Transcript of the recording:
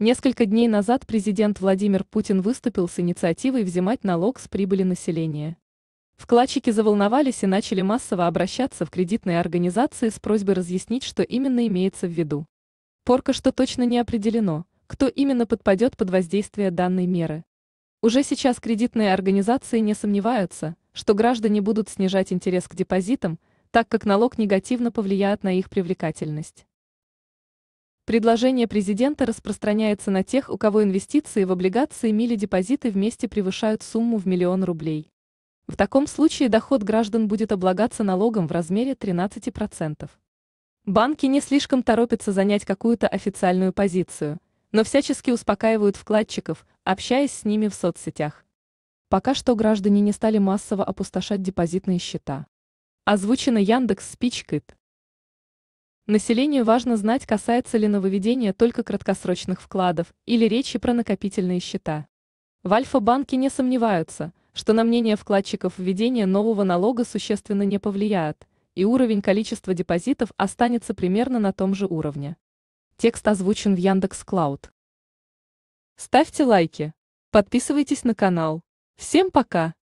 Несколько дней назад президент Владимир Путин выступил с инициативой взимать налог с прибыли населения. Вкладчики заволновались и начали массово обращаться в кредитные организации с просьбой разъяснить, что именно имеется в виду. Порка что точно не определено, кто именно подпадет под воздействие данной меры. Уже сейчас кредитные организации не сомневаются, что граждане будут снижать интерес к депозитам, так как налог негативно повлияет на их привлекательность. Предложение президента распространяется на тех, у кого инвестиции в облигации мили депозиты вместе превышают сумму в миллион рублей. В таком случае доход граждан будет облагаться налогом в размере 13%. Банки не слишком торопятся занять какую-то официальную позицию, но всячески успокаивают вкладчиков, общаясь с ними в соцсетях. Пока что граждане не стали массово опустошать депозитные счета. Озвучено Яндекс Спичкит. Населению важно знать, касается ли нововведение только краткосрочных вкладов или речи про накопительные счета. В Альфа-банке не сомневаются, что на мнение вкладчиков введение нового налога существенно не повлияет, и уровень количества депозитов останется примерно на том же уровне. Текст озвучен в Яндекс Клауд. Ставьте лайки, подписывайтесь на канал. Всем пока!